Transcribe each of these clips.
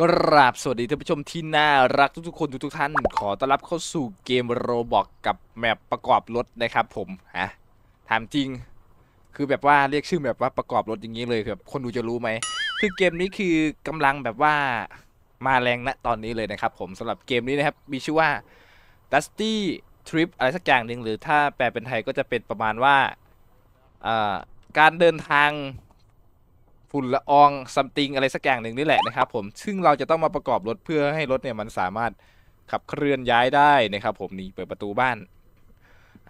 กราบสวัสดีท่านผู้ชมที่น่า รักทุกๆ คนทุกๆท่าน ขอต้อนรับเข้าสู่เกมโรบอกกับแมปประกอบรถนะครับผม ฮะถามจริงคือแบบว่าเรียกชื่อแบบว่าประกอบรถอย่างนี้เลยแบบคนดูจะรู้ไหมคือเกมนี้คือกำลังแบบว่ามาแรงณตอนนี้เลยนะครับผมสำหรับเกมนี้นะครับมีชื่อว่า Dusty Trip อะไรสักอย่างหนึ่งหรือถ้าแปลเป็นไทยก็จะเป็นประมาณว่าการเดินทางฝุ่นละอองซัมติงอะไรสักอย่างหนึ่งนี่แหละนะครับผมซึ่งเราจะต้องมาประกอบรถเพื่อให้รถเนี่ยมันสามารถขับเคลื่อนย้ายได้นะครับผมนี่เปิดประตูบ้าน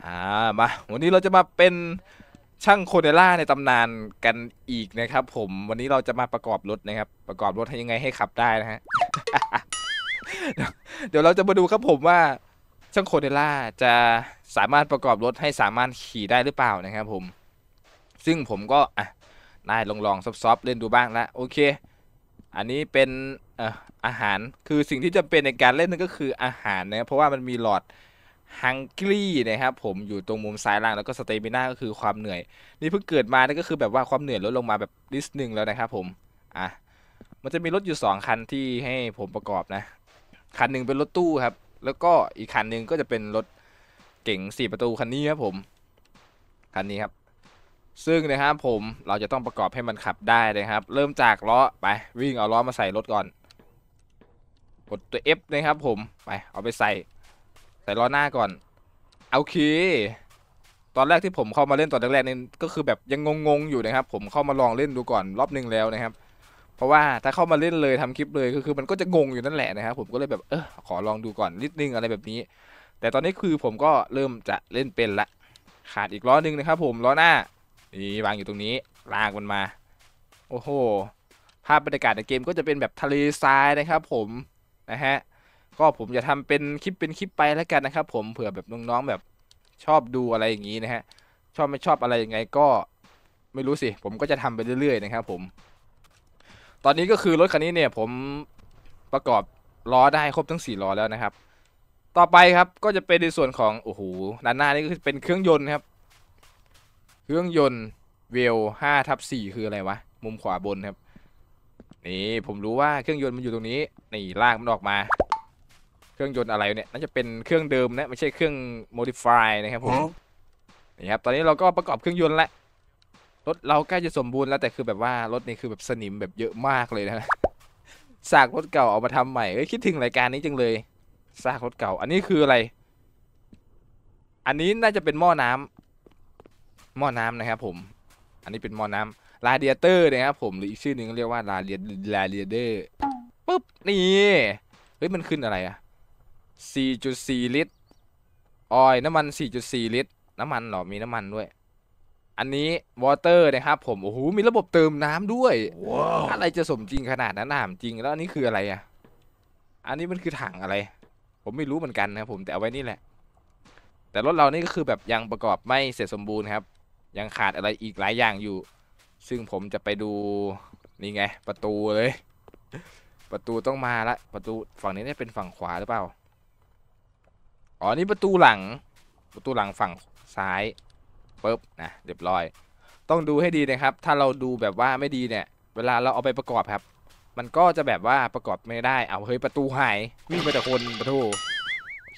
อ่ามาวันนี้เราจะมาเป็นช่างโคเดล่าในตำนานกันอีกนะครับ ผมวันนี้เราจะมาประกอบรถนะครับ ประกอบรถให้ยังไงให้ขับได้นะฮะเดี๋ยวเราจะมาดูครับผมว่าช่างโคเดล่าจะสามารถประกอบรถให้สามารถขี่ได้หรือเปล่านะครับ ผม ซึ่งผมก็อ่ะนายลองลองซอฟๆเล่นดูบ้างละโอเค อันนี้เป็นอาหารคือสิ่งที่จะเป็นในการเล่นนั่นก็คืออาหารนะเพราะว่ามันมีหลอดฮังกี้นะครับ ผมอยู่ตรงมุมซ้ายล่างแล้วก็สเตมิน่าก็คือความเหนื่อย นี่เพิ่งเกิดมานี่ก็คือแบบว่าความเหนื่อยลดลงมาแบบนิดนึงแล้วนะครับผมอ่ะมันจะมีรถอยู่ 2 คันที่ให้ผมประกอบนะ คันหนึ่งเป็นรถตู้ครับ แล้วก็อีกคันหนึ่งก็จะเป็นรถเก๋ง4 ประตูคันนี้ครับผมคันนี้ครับซึ่งนะครับผมเราจะต้องประกอบให้มันขับได้นะครับเริ่มจากล้อไปวิ่งเอาล้อมาใส่รถก่อนกดตัว F นะครับ ผมไปเอาไปใส่ใส่ล้อหน้าก่อนโอเค ตอนแรกที่ผมเข้ามาเล่นตอนแรกๆนี่ก็คือแบบยังงงๆอยู่นะครับผมเข้ามาลองเล่นดูก่อนรอบนึงแล้วนะครับ เพราะว่าถ้าเข้ามาเล่นเลยทำคลิปเลยก็คือ มันก็จะงงอยู่นั่นแหละนะครับผมก็เลยแบบเออขอลองดูก่อนนิดนึงอะไรแบบนี้ แต่ตอนนี้คือผมก็เริ่มจะเล่นเป็นละ ขาดอีกล้อนึงนะครับผมล้อหน้านี่วางอยู่ตรงนี้ ลากมันมา โอ้โห ภาพบรรยากาศในเกมก็จะเป็นแบบทะเลทรายนะครับ ผม นะฮะ ก็ผมจะทำเป็นคลิปเป็นคลิปไปแล้วกันนะครับ ผม เผื่อแบบน้องๆแบบชอบดูอะไรอย่างนี้นะฮะ ชอบไม่ชอบอะไรยังไง ก็ไม่รู้สิ ผมก็จะทำไปเรื่อย ๆนะครับผม ตอนนี้ก็คือรถคันนี้เนี่ย ผมประกอบ ล้อได้ครบทั้ง4ล้อแล้วนะครับ ต่อไปครับก็จะเป็นในส่วนของโอ้โหด้านหน้านี่ก็เป็นเครื่องยนต์ครับเครื่องยนต์เวลห้าทับสี่คืออะไรวะมุมขวาบนครับ นี่ผมรู้ว่าเครื่องยนต์มันอยู่ตรงนี้นี่ลากมันออกมา เครื่องยนต์อะไรเนี่ยน่าจะเป็นเครื่องเดิมนะ ไม่ใช่เครื่อง modify นะครับผมนี่ครับตอนนี้เราก็ประกอบเครื่องยนต์แล้วรถเราใกล้จะสมบูรณ์แล้ว แต่คือแบบว่ารถนี่คือแบบสนิมแบบเยอะมากเลยนะสากรถเก่าเอามาทำใหม่เอ้ยคิดถึงรายการนี้จังเลยสากรถเก่า อันนี้คืออะไร อันนี้น่าจะเป็นหม้อน้ำหม้อน้ำนะครับผม อันนี้เป็นหม้อน้ำลาเดียเตอร์นะครับผม หรืออีกชื่อหนึ่งเรียกว่าลาเดียลาเดียเดอร์ปุ๊บ นี่ เฮ้ย มันขึ้นอะไรอะ4.4 ลิตรออยน้ำมัน 4.4 ลิตร น้ำมันหรอ มีน้ำมันด้วย อันนี้วอเตอร์นะครับ ผม โอ้โห มีระบบเติมน้ำด้วย wow. อะไรจะสมจริงขนาดนั้นน้ำจริง แล้วอันนี้คืออะไรอะ อันนี้มันคือถังอะไร ผมไม่รู้เหมือนกันนะผมแต่เอาไว้นี่แหละ แต่รถเรานี่ก็คือแบบยังประกอบไม่เสร็จสมบูรณ์ครับยังขาดอะไรอีกหลายอย่างอยู่ ซึ่งผมจะไปดูนี่ไงประตูเลย ประตูต้องมาละ ประตูฝั่งนี้เนี่ยเป็นฝั่งขวาหรือเปล่า อ๋อนี่ประตูหลัง ประตูหลังฝั่งซ้ายปึ๊บนะ เรียบร้อย ต้องดูให้ดีนะครับ ถ้าเราดูแบบว่าไม่ดีเนี่ย เวลาเราเอาไปประกอบครับ มันก็จะแบบว่าประกอบไม่ได้ เอาเฮ้ยประตูหายวิ่งไปแต่คนประตู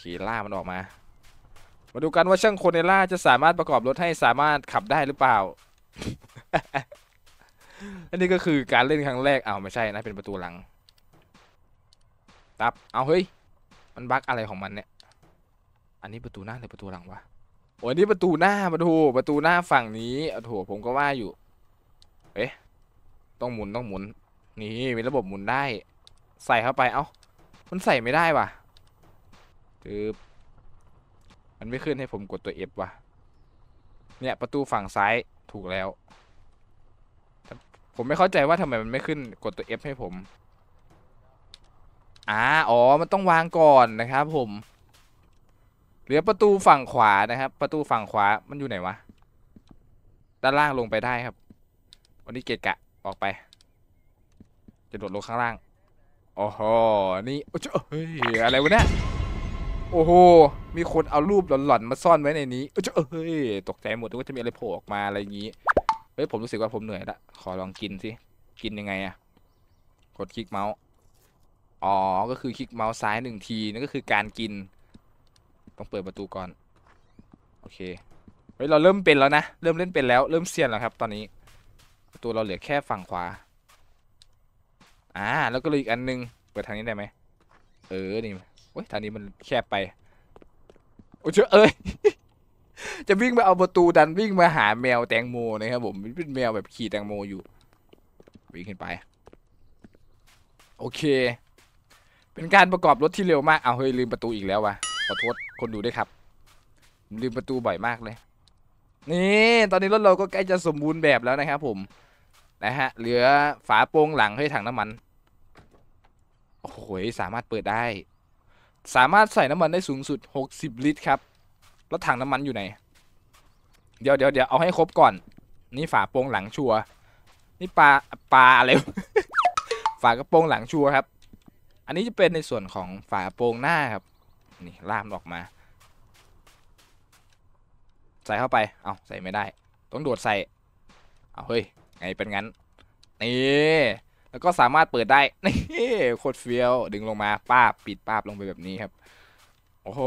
ขี่ล่ามันออกมามาดูกันว่าช่างโคเนล่า จะสามารถประกอบรถให้สามารถขับได้หรือเปล่าอันนี้ก็คือการเล่นครั้งแรกเอาไม่ใช่นะเป็นประตูหลังตับ เอาเฮ้ย มันบั๊กอะไรของมันเนี่ย อันนี้ประตูหน้าหรือประตูหลังวะ โอ้ยนี่ประตูหน้าประตูประตูหน้าฝั่งนี้โอ้โหผมก็ว่าอยู่เอ๊ะต้องหมุนต้องหมุน นี่มีระบบหมุนได้ ใส่เข้าไป เอ้า มันใส่ไม่ได้ว่ะตื๊มันไม่ขึ้นให้ผมกดตัว F ว่ะเนี่ย ประตูฝั่งซ้ายถูกแล้ว ผมไม่เข้าใจว่าทำไมมันไม่ขึ้นกดตัว F ให้ผมอ๋อ มันต้องวางก่อนนะครับ ผม เหลือประตูฝั่งขวานะครับ ประตูฝั่งขวา มันอยู่ไหนวะด้านล่างลงไปได้ครับ วันนี้เกตกะออกไป จะโดดลงข้างล่างโอ้โหนี่โอ้เฮ้ย อะไรวะเนี่ยโอ้โห มีคนเอารูปหลอนๆมาซ่อนไว้ในนี้เอ้ยตกใจหมดว่าจะมีอะไรโผล่ออกมาอะไรอย่างนี้ เฮ้ยผมรู้สึกว่าผมเหนื่อยละ ขอลองกินสิ กินยังไงอะกดคลิกเมาส์ อ๋อก็คือคลิกเมาส์ซ้ายหนึ่งทีนั่นก็คือการกิน ต้องเปิดประตูก่อน โอเค เฮ้ยเราเริ่มเป็นแล้วนะ เริ่มเล่นเป็นแล้ว เริ่มเซียนแล้วครับตอนนี้ประตูเราเหลือแค่ฝั่งขวา อ่าแล้วก็เลยอีกอันนึงเปิดทางนี้ได้ไหม เออนี่โอ้ยทางนี้มันแคบไป โอ้เื่อเอ้ย จะวิ่งมาเอาประตูดันวิ่งมาหาแมวแตงโมนะครับผม เป็นแมวแบบขี่แตงโมอยู่ วิ่งขึ้นไป โอเค เป็นการประกอบรถที่เร็วมากเอาเฮ้ยลืมประตูอีกแล้ววะขอโทษคนดูด้วยครับ ลืมประตูบ่อยมากเลย นี่ ตอนนี้รถเราก็ใกล้จะสมบูรณ์แบบแล้วนะครับผม นะฮะ เหลือฝาโปรงหลังให้ถังน้ำมัน โอ้โหสามารถเปิดได้สามารถใส่น้ำมันได้สูงสุด60 ลิตรครับแล้วถังน้ำมันอยู่ไหน เดี๋ยวเดี๋ยวเดี๋ยวเอาให้ครบก่อน นี่ฝาโปรงหลังชัวนี่ปลาปลาอะไร ฝากระโปรงหลังชัวครับ อันนี้จะเป็นในส่วนของฝาโปรงหน้าครับ นี่ล่ามออกมา ใส่เข้าไปเอาใส่ไม่ได้ ต้องโดดใส่ เอาเฮ้ย ไงเป็นงั้นนี่แล้วก็สามารถเปิดได้นี่โคตรเฟี้ยว ดึงลงมาป้าปิดป้าบลงไปแบบนี้ครับ โอ้โห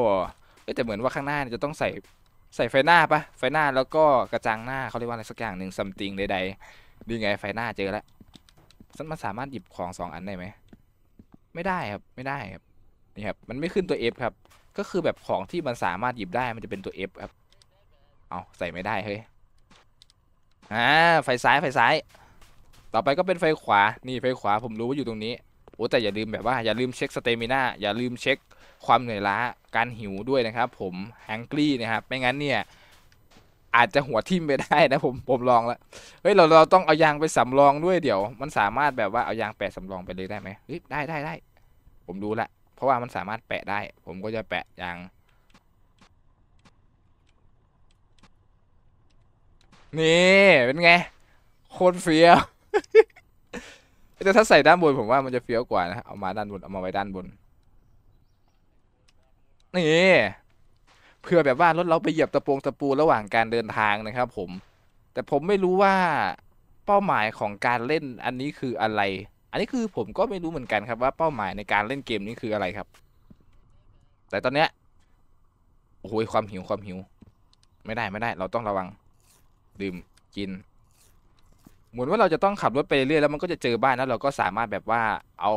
แต่เหมือนว่าข้างหน้าจะต้องใส่ใส่ไฟหน้าปะไฟหน้าแล้วก็กระจังหน้าเขาเรียกว่าอะไรสักอย่างหนึ่งซัมติงใดๆดีไงไฟหน้าเจอแล้วมันสามารถหยิบของสองอันได้ไหม ไม่ได้ครับ ไม่ได้ครับ นี่ครับ มันไม่ขึ้นตัว F ครับ ก็คือแบบของที่มันสามารถหยิบได้มันจะเป็นตัว F ครับ เอาใส่ไม่ได้เฮ้ย อ่า ไฟซ้ายไฟซ้ายต่อไปก็เป็นไฟขวา นี่ไฟขวาผมรู้ว่าอยู่ตรงนี้ โอ้แต่อย่าลืมแบบว่าอย่าลืมเช็คสเตมิน่าอย่าลืมเช็ค ความเหนื่อยล้าการหิวด้วยนะครับผมแฮงกี้นะครับไม่งั้นเนี่ย อาจจะหัวทิ่มไปได้นะ ผมผมลองแล้วเฮ้ยเราเราต้องเอายางไปสำรองด้วยเดี๋ยว มันสามารถแบบว่าเอายางแปะสำรองไปเลยได้ไหมเฮ้ยได้ได้ได้ผมรู้ละ เพราะว่ามันสามารถแปะได้ ผมก็จะแปะยางนี่เป็นไงโคตรเฟี้ยวแต่ถ้าใส่ด้านบนผมว่ามันจะเฟี้ยวกว่านะ เอามาด้านบน เอามาไว้ด้านบน นี่เพื่อแบบว่ารถเราไปเหยียบตะปงตะปูระหว่างการเดินทางนะครับ ผม แต่ผมไม่รู้ว่า เป้าหมายของการเล่นอันนี้คืออะไร อันนี้คือผมก็ไม่รู้เหมือนกันครับว่าเป้าหมายในการเล่นเกมนี้คืออะไรครับ แต่ตอนเนี้ยโอ้ยความหิวความหิว ไม่ได้ไม่ได้ เราต้องระวัง ดื่มกินเหมือนว่าเราจะต้องขับรถไปเรื่อยแล้วมันก็จะเจอบ้านแล้วเราก็สามารถแบบว่าเอา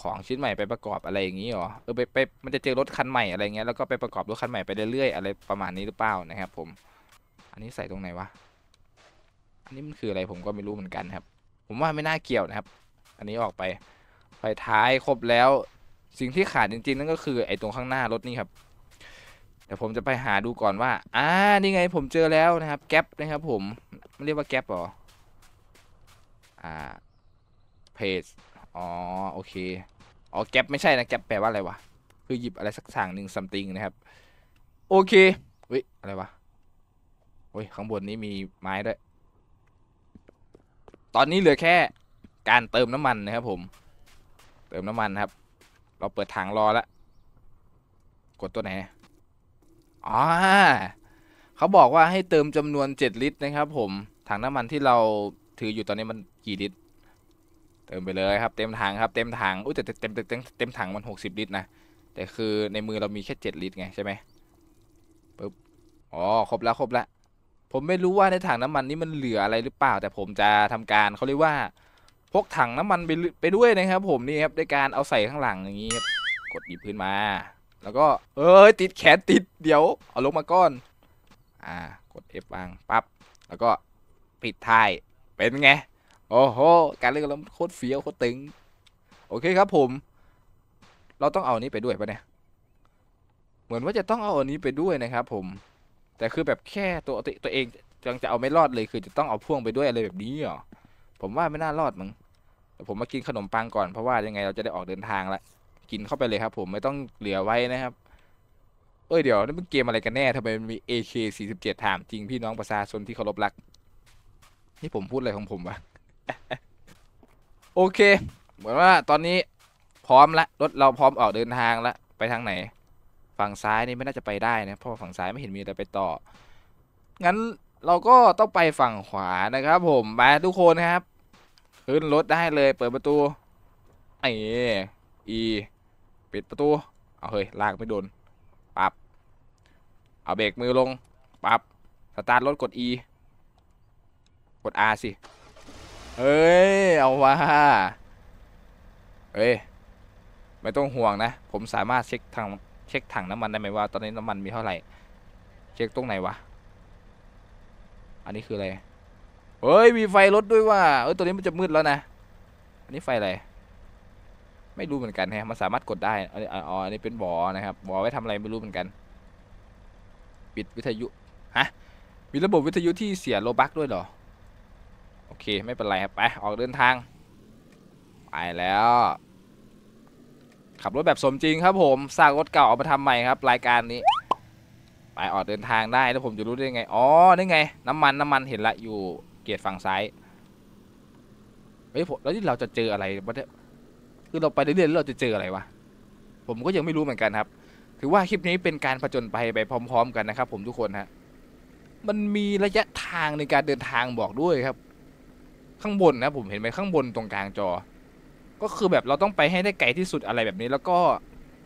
ของชิ้นใหม่ไปประกอบอะไรอย่างนี้หรอเออไปไปมันจะเจอรถคันใหม่อะไรเงี้ยแล้วก็ไปประกอบรถคันใหม่ไปเรื่อยๆอะไรประมาณนี้หรือเปล่านะครับผม อันนี้ใส่ตรงไหนวะอันนี้มันคืออะไรผมก็ไม่รู้เหมือนกันครับ ผมว่าไม่น่าเกี่ยวนะครับ อันนี้ออกไปไฟท้ายครบแล้ว สิ่งที่ขาดจริงๆนั่นก็คือ ไอ้ตรงข้างหน้ารถนี่ครับเดี๋ยวผมจะไปหาดูก่อนว่าอ่านี่ไงผมเจอแล้วนะครับแก๊ปนะครับผมม่เรียกว่าแก๊ปหรออ่า เพจ อ๋อ โอเค อ๋อ แก็บไม่ใช่นะ แก็บแปลว่า อะไรวะคือหยิบอะไร สักอย่างหนึ่งซัมติงนะครับ โอเคเฮ้ยอะไรวะเฮ้ยข้างบนนี้มีไม้ ด้วย ตอนนี้เหลือแค่ การเติมน้ำมัน นะครับ ผม เติมน้ำมัน ครับ เราเปิดถังรอแล้วกดตัวไหนอ๋อเขาบอกว่าให้เติมจำนวน 7 ลิตรนะครับ ผมถังน้ำมันที่เราถืออยู่ตอนนี้มันกี่ลิตรเติมไปเลยครับเต็มถังครับเต็มถังอุ้ยแต่เต็มเต็มเต็มถังมัน 60 ลิตรนะแต่คือในมือเรามีแค่ 7ลิตรไงใช่ไหมปึ๊บอ๋อครบแล้วครบแล้ว ผมไม่รู้ว่าในถังน้ำมันนี้มันเหลืออะไรหรือเปล่า แต่ผมจะทำการเขาเรียกว่า พกถังน้ำมันไปไปด้วยนะครับผมนี่ครับด้วยการเอาใส่ข้างหลังอย่างนี้ครับกดหยิบขึ้นมา แล้วก็เอ้ยติดแขนติดเดี๋ยวเอาลงมาก้อน อ่ากด F วางปับ๊บแล้วก็ปิดท้ายเป็นไง โอ้โห การเล่นกัแลวโคตรเฟี้ยวโคตรตึง โอเคครับผม เราต้องเอานี้ไปด้วยปะเนี่ย เหมือนว่าจะต้องเอาอันนี้ไปด้วยนะครับผม แต่คือแบบแค่ตัวตัวเองจังจะเอาไม่รอดเลยคือจะต้องเอาพ่วงไปด้วยอะไรแบบนี้เหรอ ผมว่าไม่น่ารอดมั้งแต่ผมมากินขนมปังก่อนเพราะว่ายังไงเราจะได้ออกเดินทางละ กินเข้าไปเลยครับ ผมไม่ต้องเหลือไว้นะครับ เอ้ยเดี๋ยวนี่มันเกมอะไรกันแน่ทำไมมันมี AK47 ถามจริงพี่น้องประชาชนที่เคารพรักนี่ผมพูดอะไรของผมวะโอเคเหมือนว่าตอนนี้พร้อมละรถเราพร้อมออกเดินทางละไปทางไหน ฝั่งซ้ายนี่ไม่น่าจะไปได้นะเพราะฝั่งซ้ายไม่เห็นมีอะไรไปต่อ งั้นเราก็ต้องไปฝั่งขวานะครับ ผมไปทุกคนครับขึ้นรถได้เลยเปิดประตูไออี ปิดประตูเอาเฮ้ย ลากไม่โดน ปับ เอาเบรกมือลงปับสตาร์ทรถกด E กด R สิเอ้ย เอาว่าเอ้ย ไม่ต้องห่วงนะ ผมสามารถเช็คทางเช็คถังน้ำมันได้ไหมว่า ตอนนี้น้ำมันมีเท่าไหร่ เช็คตรงไหนวะ อันนี้คืออะไรเฮ้ย มีไฟรถด้วยว่าเออตัวนี้มันจะมืดแล้วนะ อันนี้ไฟอะไร ไม่รู้เหมือนกันฮะมันสามารถกดได้อ๋อ อันนี้เป็นบอนะครับบอไว้ทำอะไรไม่รู้เหมือนกัน ปิดวิทยุ ฮะ มีระบบวิทยุที่เสียโลบักด้วยหรออเค ไม่เป็นไรครับไปออกเดินทาง ไปแล้ว ขับรถแบบสมจริงครับผมสร้างรถเก่าเอามาทำใหม่ครับรายการนี้ ไปออกเดินทางได้แล้วผมจะรู้ได้ยังไงอ๋อนี่ไงน้ำมัน น้ำมันเห็นละอยู่เกียร์ฝั่งซ้ายเฮ้ยผมแล้วที่เราจะเจออะไรวะเนี่ยคือเราไปเรื่อยๆเราจะเจออะไรวะผมก็ยังไม่รู้เหมือนกันครับ ถือว่าคลิปนี้เป็นการผจญไปไปพร้อม ๆ กันนะครับ ผมทุกคนฮะมันมีระยะทางในการเดินทางบอกด้วยครับข้างบนนะ ผมเห็นไหมข้างบนตรงกลางจอ ก็คือแบบเราต้องไปให้ได้ไกลที่สุดอะไรแบบนี้ แล้วก็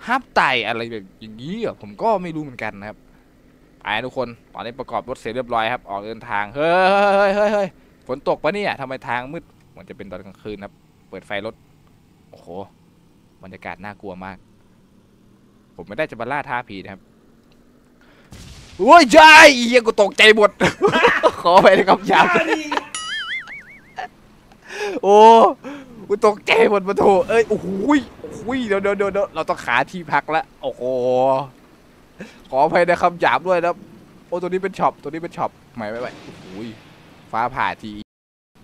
ห้ามไตอะไรแบบอย่างนี้อ่ะผมก็ไม่รู้เหมือนกันนะครับไอ้ทุกคน ตอนนี้ประกอบรถเสร็จเรียบร้อยครับออกเดินทางเฮ้ยเฮ้ยเฮ้ยฝนตกปะเนี่ยทำไมทางมืดเหมือนจะเป็นตอนกลางคืนครับเปิดไฟรถ โอ้โหบรรยากาศน่ากลัวมาก ผมไม่ได้จะมาล่าท้าผีนะครับโอ้ยใาเอียกูตกใจหมดขอไปนยครับยาโอ้กูตกใจหมดมาโถเอ้ยโอ้โหโอ้ยเดี๋ยวเดี๋ยวเดี๋ยวเราต้องหาที่พักละโอ้โหขออภัยในคำหยาบด้วยนะโอ้ตัวนี้เป็นช็อปตัวนี้เป็นช็อปหมายไม่ไหวโอ้โหฟ้าผ่าที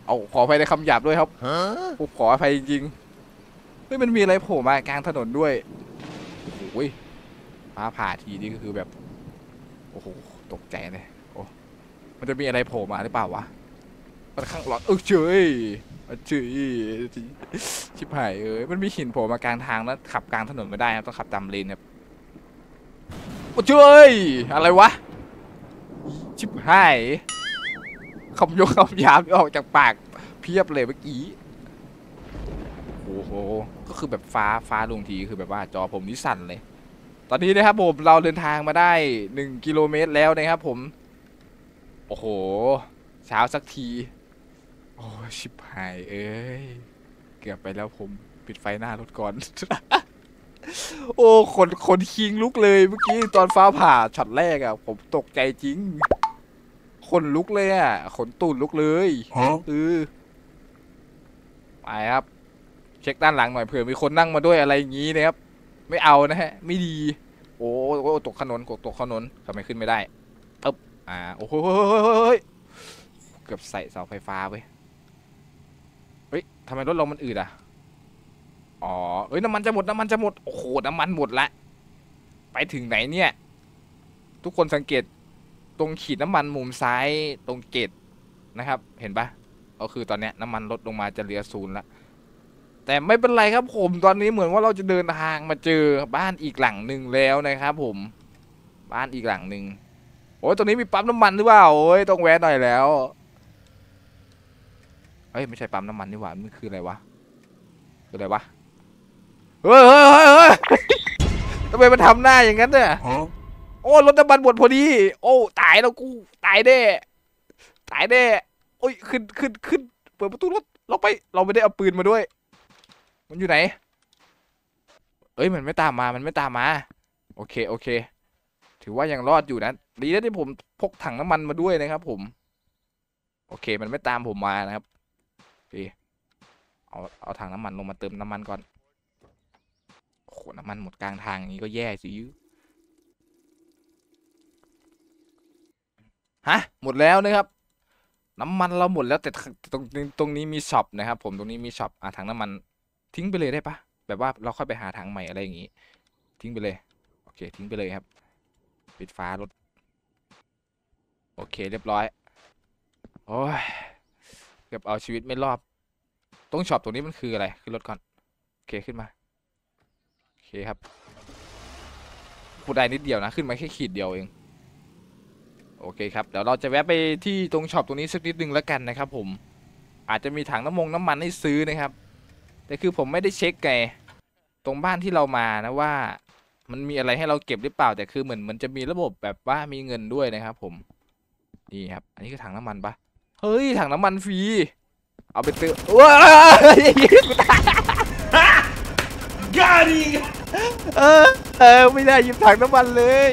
เอาขออภัยในคำหยาบด้วยครับฮะผมขออภัยจริงๆไม่มันมีอะไรโผล่มากลางถนนด้วยโอ้ยฟ้าผ่าทีนี่ก็คือแบบโอ้โหตกใจเลยโอ้มันจะมีอะไรโผล่มาหรือเปล่าวะมันข้างหลอดเออเฉยเฉยชิบหายเอ้ยมันมีหินโผล่มากลางทางแล้วขับกลางถนนไม่ได้ครับต้องขับตามเลนครับโอ้เฉยอะไรวะ ชิบหายคำยกคำยามออกจากปากเพียบเลยเมื่อกี้ โอ้โห ก็คือแบบฟ้าฟ้าลงทีคือแบบว่าจอผมนี่สั่นเลย ตอนนี้นะครับผมเราเดินทางมาได้ 1 กิโลเมตรแล้วนะครับผม โอ้โหเช้าสักทีโอ้ชิบหาย เอ้ย เกือบไปแล้วผมปิดไฟหน้ารถก่อน โอ้ขนขนคิงลุกเลย เมื่อกี้ตอนฟ้าผ่าช็อตแรกอ่ะ ผมตกใจจริงขนลุกเลยอ่ะขนตูดลุกเลยเออไปครับ เช็คด้านหลังหน่อย เผื่อ มีคนนั่งมาด้วยอะไรอย่างนี้นะครับ ไม่เอานะฮะ ไม่ดี โอ้ตกถนนตกถนนทำไมขึ้นไม่ได้เึ๊บอ่าโอ้โหเกือบใส่เสาไฟฟ้าไปเฮ้ยทำไมรถเรามันอืดอ่ะ อ๋อเอ้ยน้ำมันจะหมดน้ำมันจะหมด โอ้โห น้ำมันหมดละ ไปถึงไหนเนี่ย ทุกคนสังเกต ตรงขีดน้ำมันมุมซ้ายตรงเกตนะครับ เห็นปะก็คือตอนนี้น้ำมันลดลงมาจะเหลือศูนย์ละ แต่ไม่เป็นไรครับผม ตอนนี้เหมือนว่าเราจะเดินทางมาเจอบ้านอีกหลังหนึ่งแล้วนะครับผม บ้านอีกหลังหนึ่งโอ้ยตรงนี้มีปั๊มน้ำมันหรือเปล่า โอ้ย ต้องแวะหน่อยแล้วเฮ้ยไม่ใช่ปั๊มน้ำมันนี่หว่ามันคืออะไรวะคืออะไรวะเฮ้ยเฮ้ยเฮ้ยทำไมมันทำหน้าอย่างนั้นเนี่ยโอ้รถน้ำมันหมดพอดี โอ้ ตายแล้วกูตายแน่ตายแน่โอ้ยขึ้นขึ้นขึ้นเปิดประตูรถเราไปเราไม่ได้เอาปืนมาด้วย มันอยู่ไหน เอ้ยมันไม่ตามมามันไม่ตามมา โอเคโอเค ถือว่ายังรอดอยู่นะดีนะที่ผมพกถังน้ำมันมาด้วยนะครับ ผม โอเค มันไม่ตามผมมานะครับเคเอาเอาถังน้ำมันลงมาเติมน้ำมันก่อนโหน้ำมันหมดกลางทางอย่างนี้ก็แย่สิฮะหมดแล้วนะครับ น้ำมันเราหมดแล้วแต่ตรงตรงนี้มีช็อปนะครับผมตรงนี้มีช็อปอ่ะถังน้ำมันทิ้งไปเลยได้ปะแบบว่าเราค่อยไปหาทางใหม่อะไรอย่างงี้ ทิ้งไปเลยโอเค ทิ้งไปเลยครับ ปิดฟ้ารถโอเค เรียบร้อย โอ้ยเกือบเอาชีวิตไม่รอดตรงช็อปตรงนี้มันคืออะไรขึ้นรถก่อนโอเคขึ้นมาโอเคครับขุดได้นิดเดียวนะ ขึ้นมาแค่ขีดเดียวเอง โอเคครับ เดี๋ยวเราจะแวะไปที่ตรงช็อปตรงนี้สักนิดนึงแล้วกันนะครับ ผม อาจจะมีถังน้ำมงน้ำมันให้ซื้อนะครับ แต่คือผมไม่ได้เช็คไงตรงบ้านที่เรามานะว่า มันมีอะไรให้เราเก็บหรือเปล่า แต่คือเหมือนมันจะมีระบบแบบว่ามีเงินด้วยนะครับผม นี่ครับ อันนี้คือถังน้ำมันปะเฮ้ย ถังน้ำมันฟรี เอาไปเติมว้าวกูตายกาดีเออเออไม่ได้ยิบถังน้ำมันเลย